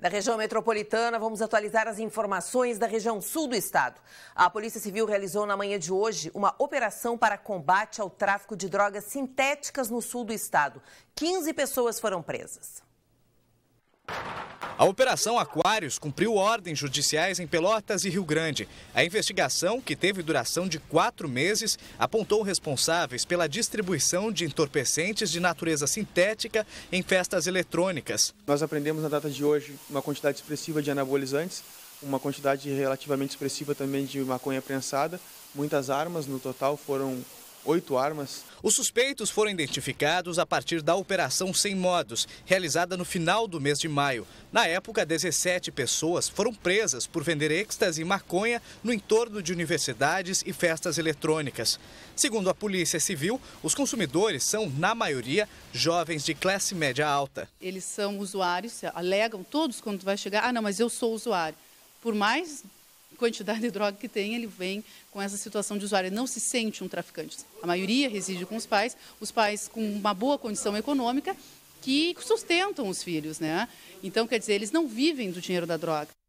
Na região metropolitana, vamos atualizar as informações da região sul do estado. A Polícia Civil realizou na manhã de hoje uma operação para combate ao tráfico de drogas sintéticas no sul do estado. 15 pessoas foram presas. A Operação Aquários cumpriu ordens judiciais em Pelotas e Rio Grande. A investigação, que teve duração de quatro meses, apontou responsáveis pela distribuição de entorpecentes de natureza sintética em festas eletrônicas. Nós aprendemos na data de hoje uma quantidade expressiva de anabolizantes, uma quantidade relativamente expressiva também de maconha prensada. Muitas armas no total foram oito armas. Os suspeitos foram identificados a partir da Operação Sem Modos, realizada no final do mês de maio. Na época, 17 pessoas foram presas por vender êxtase e maconha no entorno de universidades e festas eletrônicas. Segundo a Polícia Civil, os consumidores são, na maioria, jovens de classe média alta. Eles são usuários, alegam todos quando vai chegar, ah, não, mas eu sou usuário. Por mais quantidade de droga que tem, ele vem com essa situação de usuário. Ele não se sente um traficante. A maioria reside com os pais, os pais com uma boa condição econômica que sustentam os filhos, né? Então, quer dizer, eles não vivem do dinheiro da droga.